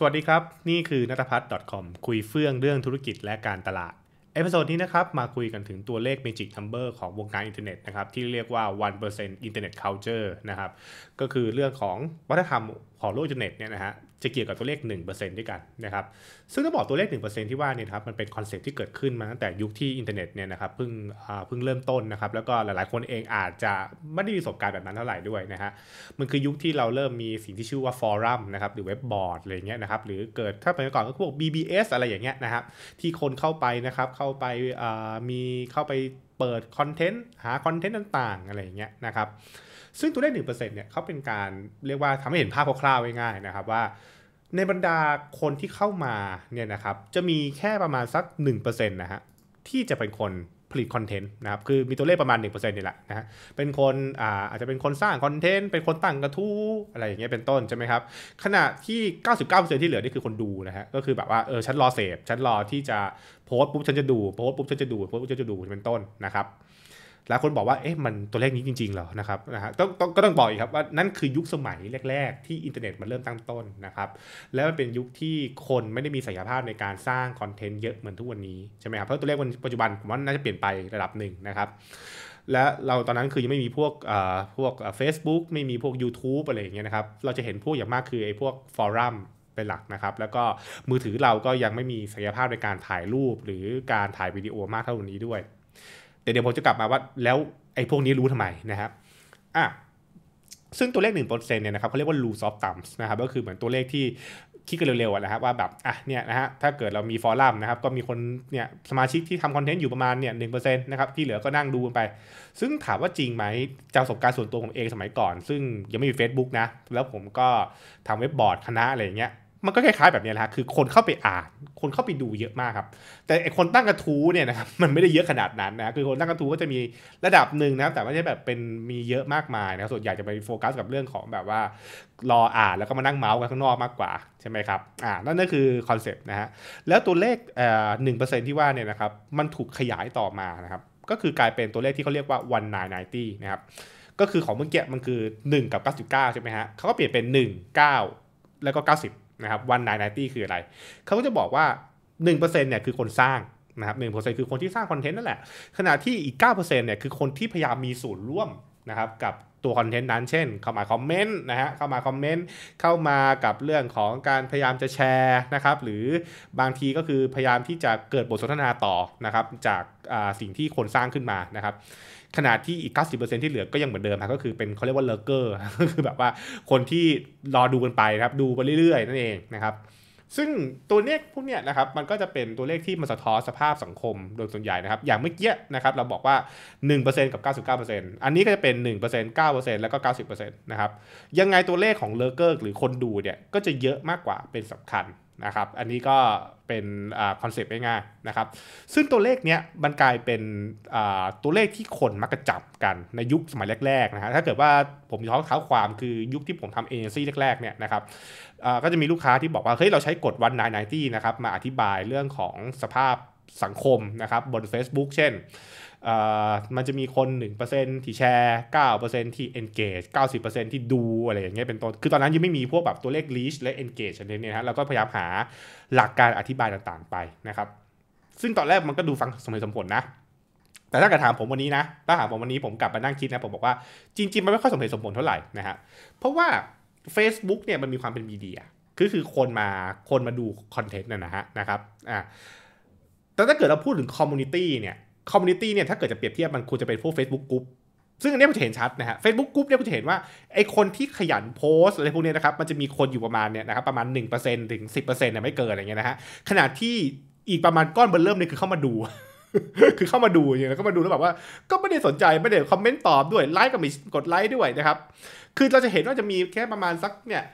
สวัสดีครับนี่คือนัทพัฒน์ .com คุยเฟื่องเรื่องธุรกิจและการตลาด เอพิโซดนี้นะครับ มาคุยกันถึงตัวเลขมจิกทัมเบอร์ของวงการอินเทอร์เน็ตนะครับ ที่เรียกว่า 1% Internet Culture นะครับ ก็คือเรื่องของวัฒนธรรมของโลกอินเทอร์เน็ตเนี่ยนะฮะจะเกี่ยวกับตัวเลข 1%ด้วยกันนะครับซึ่งถ้าบอกตัวเลข 1%ที่ว่าเนี่ยครับมันเป็นคอนเซ็ปที่เกิดขึ้นมา ตั้งแต่ยุคที่อินเทอร์เน็ตเนี่ยนะครับเพิ่งเพิ่งเริ่มต้นนะครับแล้วก็หลายๆคนเองอาจจะ ไม่ได้มีประสบการณ์แบบนั้นเท่าไหร่ด้วยนะฮะมันคือยุคที่เราเริ่มมีสิ่งที่ชื่อว่าฟอรัมนะครับหรือเว็บบอร์ดอะไรเงี้ยนะครับหรือเกิดถ้าไป็น่อก่อนก็พวก BBS อะไรอย่างเงี้ยนะครับที่คนเข้าไปนะครับเข้าไปมีเข้าไปเปิดคอนเทนต์ หาคอนเทนต์ต่าง ๆ อะไรอย่างเงี้ยนะครับ ซึ่งตัวเลขหนึ่งเปอร์เซ็นต์เนี่ยเขาเป็นการเรียกว่าทำให้เห็นภาพคร่าวๆง่ายๆนะครับ ว่าในบรรดาคนที่เข้ามาเนี่ยนะครับจะมีแค่ประมาณสัก1%นะฮะที่จะเป็นคนผลิตคอนเทนต์นะครับ คือมีตัวเลขประมาณ1%นี่แหละนะฮะ เป็นคนอาาจจะเป็นคนสร้างคอนเทนต์ เป็นคนตั้งกระทู้อะไรอย่างเงี้ยเป็นต้น ใช่ไหมครับ ขณะที่ 99%ที่เหลือ นี่คือคนดูนะฮะ ก็คือแบบว่าเออฉันรอเสพ ฉันรอที่จะโพสปุ๊บ ฉันจะดู โพสปุ๊บฉันจะดู โพสปุ๊บฉันจะดูเป็นต้นนะครับหลายคนบอกว่าเอ๊ะมันตัวเลขนี้จริงๆเหรอนะครับนะฮะต้องต้องก็ต้องบอกอีกครับว่านั่นคือยุคสมัยแรกๆ ที่อินเทอร์เน็ตมันเริ่มตั้งต้นนะครับแล้วมันเป็นยุคที่คนไม่ได้มีศักยภาพในการสร้างคอนเทนต์เยอะเหมือนทุกวันนี้ใช่ไหมครับเพราะตัวเลขนปัจจุบันผมว่าน่าจะเปลี่ยนไประดับหนึ่งนะครับ และเราตอนนั้นคือยังไม่มีพวกเออ่พวกเฟซบุ๊กไม่มีพวก YouTube อะไรอย่างเงี้ยนะครับเราจะเห็นพวกอย่างมากคือไอ้พวกฟอรัมเป็นหลักนะครับ แล้วก็มือถือเราก็ยังไม่มีศักยภาพในการถ่ายรูปหรือการถ่ายวิดีโอมากเท่านี้ด้วยแต่เดี๋ยวผมจะกลับมาว่าแล้วไอ้พวกนี้รู้ทำไมนะครับอ่ะซึ่งตัวเลข 1%เนี่ยนะครับเขาเรียกว่า loose of thumbs นะครับก็คือเหมือนตัวเลขที่คิดกันเร็วๆนะครับว่าแบบอ่ะเนี่ยนะฮะถ้าเกิดเรามีฟอรัมนะครับก็มีคนเนี่ยสมาชิกที่ทำคอนเทนต์อยู่ประมาณเนี่ยหนึ่งเปอร์เซ็นต์นะครับที่เหลือก็นั่งดูไป ซึ่งถามว่าจริงไหมจากประสบการณ์ส่วนตัวผมเองสมัยก่อน ซึ่งยังไม่มี Facebook นะแล้วผมก็ทำเว็บบอร์ดคณะอะไรอย่างเงี้ยมันก็คล้ายๆแบบนี้แหละคือคนเข้าไปอ่าน คนเข้าไปดูเยอะมากครับ แต่ไอคนตั้งกระทู้เนี่ยนะครับ มันไม่ได้เยอะขนาดนั้นนะคือคนตั้งกระทู้ก็จะมีระดับหนึ่งนะครับแต่ไม่ใช่แบบเป็นมีเยอะมากมายนะส่วนใหญ่จะไปโฟกัสกับเรื่องของแบบว่ารออ่านแล้วก็มานั่งเมาส์กันข้างนอกมากกว่าใช่ไหมครับ อ่า นั่นก็คือคอนเซปต์นะฮะ แล้วตัวเลขเอ่อหนึ่งเปอร์เซ็นที่ว่าเนี่ยนะครับ มันถูกขยายต่อมานะครับ ก็คือกลายเป็นตัวเลขที่เขาเรียกว่า ninety นะครับ ก็คือของเมื่อกี้มันคือ1กับ99ใช่ไหมฮะเขาก็เปลี่ยนเป็น 1 9 แล้วก็90นะครับ วันไนตี้คืออะไร เขาก็จะบอกว่า1%เนี่ยคือคนสร้างนะครับหนึ่งเปอร์เซ็นต์คือคนที่สร้างคอนเทนต์นั่นแหละ ขณะที่อีกเก้าเปอร์เซ็นต์เนี่ยคือคนที่พยายามมีส่วนร่วมนะครับกับตัวคอนเทนต์นั้นเช่น เข้ามาคอมเมนต์นะฮะเข้ามาคอมเมนต์ เข้ามากับเรื่องของการพยายามจะแชร์นะครับ หรือบางทีก็คือพยายามที่จะเกิดบทสนทนาต่อนะครับ จากสิ่งที่คนสร้างขึ้นมานะครับ ขนาดที่อีก 90%ที่เหลือก็ยังเหมือนเดิมครับก็คือเป็นเขาเรียกว่าเลเกอร์คือแบบว่าคนที่รอดูกันไปครับดูไปเรื่อยๆ นั่นเองนะครับซึ่งตัวเลขพวกเนี้ยนะครับมันก็จะเป็นตัวเลขที่มันสะท้อนสภาพสังคมโดยส่วนใหญ่นะครับ อย่างเมื่อกี้นะครับเราบอกว่า 1%กับ 99%อันนี้ก็จะเป็น 1% 9%แล้วก็ 90%นะครับยังไงตัวเลขของเลเกอร์หรือคนดูเนี่ยก็จะเยอะมากกว่าเป็นสำคัญนะครับ อันนี้ก็เป็นคอนเซปต์ง่ายๆนะครับ ซึ่งตัวเลขเนี้ยมันกลายเป็นตัวเลขที่คนมักจะจับกันในยุคสมัยแรกๆนะฮะ ถ้าเกิดว่าผมย้อนเท้าความคือยุคที่ผมทำเอเจนซี่แรกๆเนี่ยนะครับก็จะมีลูกค้าที่บอกว่าเฮ้ยเราใช้กฎวันนายนตี้นะครับมาอธิบายเรื่องของสภาพสังคมนะครับบน Facebook เช่น มันจะมีคน 1%ที่แชร์ 9%ที่ engage 90%ที่ดู อะไรอย่างเงี้ยเป็นต้นคือตอนนั้นยังไม่มีพวกแบบตัวเลข reach และ engage อะไรเนี่ยฮะเราก็พยายามหาหลักการอธิบายต่างๆไปนะครับ ซึ่งตอนแรกมันก็ดูฟังสมเหตุสมผลนะแต่ถ้าเกิดถามผมวันนี้นะ ถ้าถามผมวันนี้ผมกลับมานั่งคิดนะ ผมบอกว่าจริง ๆ มันไม่ค่อยสมเหตุสมผลเท่าไหร่นะฮะเพราะว่า Facebook เนี่ยมันมีความเป็นมีเดียคือคือคนมาคนมาดูคอนเทนต์นะฮะนะครับอ่าแต่ถ้าเกิดเราพูดถึงคอมมูนิตี้เนี่ย คอมมูนิตี้เนี่ยถ้าเกิดจะเปรียบเทียบ มันควรจะเป็นพวก Facebook กลุ่มซึ่งอันนี้คุจะเห็นชัดนะฮะเฟซบุ๊กกรุ๊ปเนี่ยคุจะเห็นว่าไอคนที่ขยันโพสอะไรพวกนี้นะครับ มันจะมีคนอยู่ประมาณเนี่ยนะครับประมาณ1%ถึง 10%เนี่ยไม่เกินอะไรเงี้ยนะฮะขณะที่อีกประมาณก้อนเบอร์เริ่มเนี่ยคือเข้ามาดู คือเข้ามาดูอย่างเงี้ยก็มาดูแล้วแบบว่า ก็ไม่ได้สนใจ ไม่ได้คอมเมนต์ตอบด้วย ไลค์ก็ไม่กดไลค์ด้วยนะครับคือเราจะเห็นว่าจะมีแค่ประมาณสักเนี่ย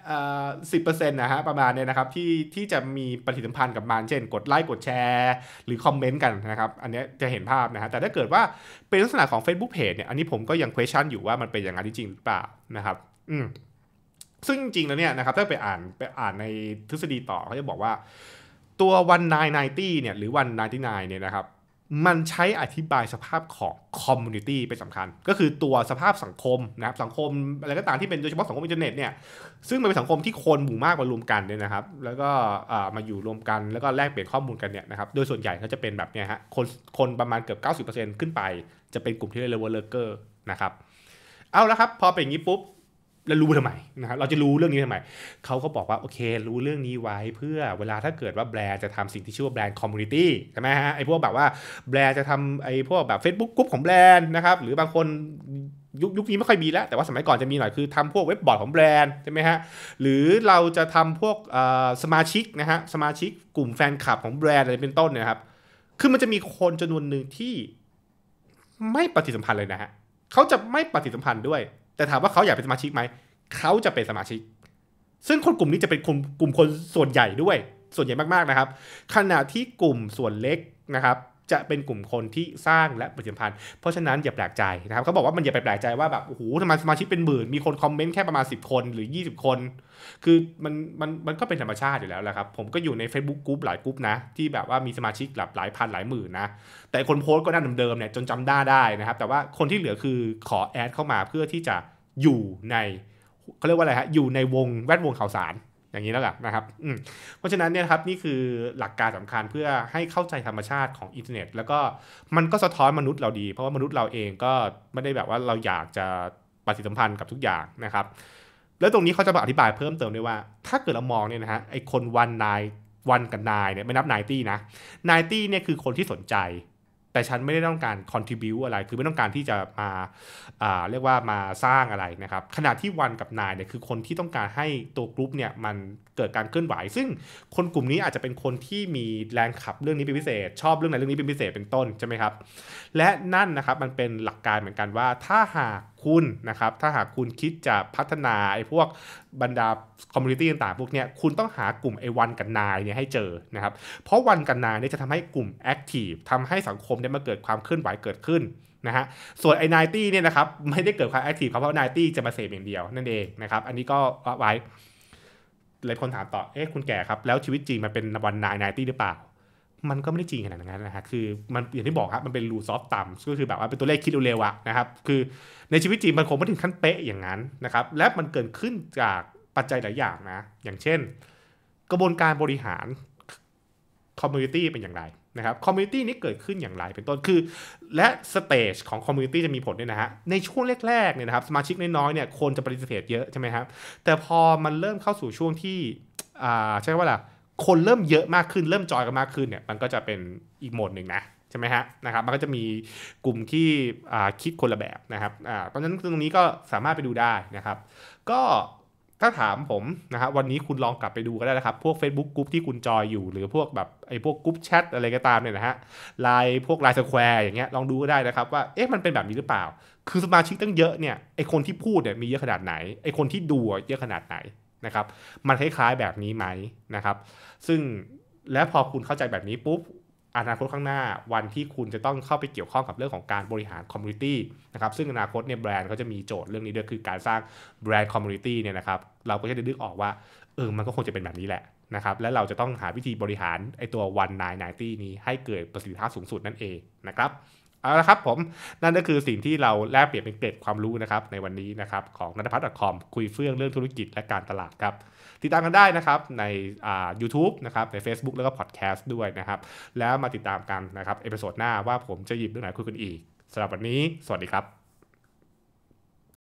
สิบเปอร์เซ็นต์นะฮะประมาณเนี่ยนะครับ ที่ที่จะมีปฏิสัมพันธ์กับมันเช่น กดไลค์กดแชร์ หรือคอมเมนต์กันนะครับ อันนี้จะเห็นภาพนะฮะแต่ถ้าเกิดว่าเป็นลักษณะของ Facebook Page เนี่ยอันนี้ผมก็ยัง question อยู่ว่ามันเป็นอย่างนั้นจริงหรือเปล่านะครับอืมซึ่งจริงแล้วเนี่ยนะครับถ้าไปอ่านไปอ่านในทฤษฎีต่อเขาจะบอกว่า ตัว 1990เนี่ยหรือ199เนี่ยนะครับมันใช้อธิบายสภาพของคอมมูนิตี้เป็นสำคัญ ก็คือตัวสภาพสังคมนะครับสังคมอะไรก็ตามที่เป็นโดยเฉพาะสังคมอินเทอร์เน็ตเนี่ยซึ่งมันเป็นสังคมที่คนหมู่มากมารวมกันเนี่ยนะครับ แล้วก็มาอยู่รวมกันแล้วก็แลกเปลี่ยนข้อมูลกันเนี่ยนะครับโดยส่วนใหญ่เขาจะเป็นแบบเนี้ยฮะคนคนประมาณเกือบ 90%ขึ้นไป จะเป็นกลุ่มที่เรียกว่าเลเกอร์นะครับเอาละครับพอเป็นอย่างนี้ปุ๊บแล้วรู้ทำไมนะครับเราจะรู้เรื่องนี้ทำไมเขาก็บอกว่าโอเค รู้เรื่องนี้ไว้เพื่อเวลาถ้าเกิดว่าแบรนด์จะทำสิ่งที่ชื่อว่าแบรนด์คอมมูนิตี้ใช่ไหมฮะไอพวกแบบว่าแบรนด์จะทำไอพวกแบบ Facebook กลุ่มของแบรนด์นะครับหรือบางคนยุคยุคนี้ไม่ค่อยมีแล้ว แต่ว่าสมัยก่อนจะมีหน่อยคือทำพวกเว็บบอร์ดของแบรนด์ใช่ไหมฮะหรือเราจะทำพวกสมาชิกนะฮะสมาชิกกลุ่มแฟนคลับของแบรนด์อะไรเป็นต้นนะครับคือมันจะมีคนจำนวนหนึ่งที่ไม่ปฏิสัมพันธ์เลยนะฮะเขาจะไม่ปฏิสัมพันธ์ด้วยแต่ถามว่าเขาอยากเป็นสมาชิกไหม เขาจะเป็นสมาชิก ซึ่งคนกลุ่มนี้จะเป็นกลุ่มกลุ่มคนส่วนใหญ่ด้วย ส่วนใหญ่มากๆนะครับ ขณะที่กลุ่มส่วนเล็กนะครับจะเป็นกลุ่มคนที่สร้างและประชาสัมพันธ์เพราะฉะนั้นอย่าแปลกใจนะครับเขาบอกว่ามันอย่าไปแปลกใจว่าแบบโอ้โหทำไมสมาชิกเป็นหมื่น มีคนคอมเมนต์แค่ประมาณ 10 คนหรือ 20 คน คือมันมันมันก็เป็นธรรมชาติอยู่แล้วแหละครับผมก็อยู่ใน Facebook กลุ่มหลายกลุ่มนะ ที่แบบว่ามีสมาชิกหลับหลายพันหลายหมื่นนะแต่คนโพสต์ก็นั่นเดิมเนี่ยจนจำได้ได้นะครับ แต่ว่าคนที่เหลือคือขอแอดเข้ามาเพื่อที่จะอยู่ในเขาเรียกว่าอะไรฮะอยู่ในวงแวดวงข่าวสารอย่างนี้แล้วล่ะนะครับเพราะฉะนั้นเนี่ยครับนี่คือหลักการสำคัญเพื่อให้เข้าใจธรรมชาติของอินเทอร์เน็ต แล้วก็มันก็สะท้อนมนุษย์เราดี เพราะว่ามนุษย์เราเองก็ไม่ได้แบบว่าเราอยากจะปฏิสัมพันธ์กับทุกอย่างนะครับแล้วตรงนี้เขาจะมาอธิบายเพิ่มเติมด้วยว่า ถ้าเกิดเรามองเนี่ยนะฮะไอคนวันนายวันกับนายเนี่ยไม่นับนายตี้นะนายตี้เนี่ยคือคนที่สนใจแต่ฉันไม่ได้ต้องการ contribu อะไร คือไม่ต้องการที่จะมาเรียกว่ามาสร้างอะไรนะครับขณะที่วันกับนายเนี่ยคือคนที่ต้องการให้ตัวกลุ่มเนี่ยมันเกิดการเคลื่อนไหวซึ่งคนกลุ่มนี้อาจจะเป็นคนที่มีแรงขับ เรื่องนี้เป็นพิเศษ ชอบเรื่องไหนเรื่องนี้เป็นพิเศษ เป็นต้นใช่ไหมครับ และนั่นนะครับมันเป็นหลักการเหมือนกันว่าถ้าหากคุณนะครับถ้าหากคุณคิดจะพัฒนาไอ้พวกบรรดาคอมมูนิตี้ต่างๆพวกเนี้ยคุณต้องหากลุ่มไอ้วันกันนายเนี่ยให้เจอนะครับเพราะวันกันนายเนี่ยจะทำให้กลุ่มแอคทีฟทำให้สังคมได้มาเกิดความเคลื่อนไหวเกิดขึ้นนะฮะส่วนไอ้นายตี้เนี่ยนะครับไม่ได้เกิดความแอคทีฟเาเพราะนายตี้จะมาเสพอย่างเดียวนั่นเองนะครับอันนี้ก็ไว้หลายคนถามต่อเอ๊ะคุณแก่ครับแล้วชีวิตจริงมันเป็นวันนายนายตี้หรือเปล่ามันก็ไม่ได้จริงขนาดนั้นนะับ คือมัน อย่างที่บอกครับมันเป็นรูซอฟต่ำ ก็คือแบบว่าเป็นตัวเลขคิดเร็วๆอะนะครับ คือในชีวิตจริงมันคงไม่ถึงขั้นเป๊ะอย่างนั้นนะครับ และมันเกิดขึ้นจากปัจจัยหลายอย่างนะ อย่างเช่น กระบวนการบริหารคอมมูนิตี้เป็นอย่างไรนะครับ คอมมูนิตี้นี้เกิดขึ้นอย่างไร เป็นต้น คือและสเตจของคอมมูนิตี้จะมีผลด้วยนะฮะ ในช่วงแรกๆเนี่ยนะครับ สมาชิกน้อยๆเนี่ยคนจะปฏิเสธเยอะใช่ไหมครับแต่พอมันเริ่มเข้าสู่ช่วงที่ อ่า ใช่ว่าล่ะคนเริ่มเยอะ มากขึ้นเริ่มจอยกันมากขึ้นเนี่ยมันก็จะเป็นอีกโหมดหนึ่งนะ ใช่ไหมฮะนะครับมันก็จะมีกลุ่มที่คิดคนละแบบนะครับเพราะฉะนั้นตรงนี้ก็สามารถไปดูได้นะครับก็ถ้าถามผมนะครับวันนี้คุณลองกลับไปดูก็ได้นะครับพวก Facebook กลุ่มที่คุณจอยอยู่ หรือพวกแบบไอ้พวกกลุ่มแชทอะไรก็ตามเนี่ยนะฮะไลายพวกไลายสแควร์อย่างเงี้ยลองดูก็ได้นะครับว่าเอ๊ะมันเป็นแบบนี้หรือเปล่า คือสมาชิกตั้งเยอะเนี่ยไอ้คนที่พูดเนี่ยมีเยอะขนาดไหนไอ้คนที่ดูเยอะขนาดไหนนะครับมันคล้ายๆแบบนี้ไหมนะครับซึ่งและพอคุณเข้าใจแบบนี้ปุ๊บ อนาคตข้างหน้าวันที่คุณจะต้องเข้าไปเกี่ยวข้องกับเรื่องของการบริหารคอมมูนิตี้นะครับซึ่งอนาคตเนี่ยแบรนด์เขาจะมีโจทย์เรื่องนี้ด้วยคือ การสร้างแบรนด์คอมมูนิตี้เนี่ยนะครับ เราก็จะได้ดึกออกว่าเออมันก็คงจะเป็นแบบนี้แหละนะครับและเราจะต้องหาวิธีบริหารไอตัววันนายนี้ให้เกิดประสิทธิภาพสูงสุดนั่นเองนะครับเอาละครับผมนั่นก็คือสิ่งที่เราแลกเปลี่ยนเป็นเกร็ดความรู้นะครับในวันนี้นะครับของนันทพัฒน์คอมคุยเฟื่องเรื่องธุรกิจและการตลาดครับ ติดตามกันได้นะครับในยูทูบนะครับใน Facebook แล้วก็พอดแคสต์ด้วยนะครับแล้วมาติดตามกันนะครับเอพิโซดหน้าว่าผมจะหยิบเรื่องไหนคุยกันอีกสำหรับวันนี้สวัสดีครับ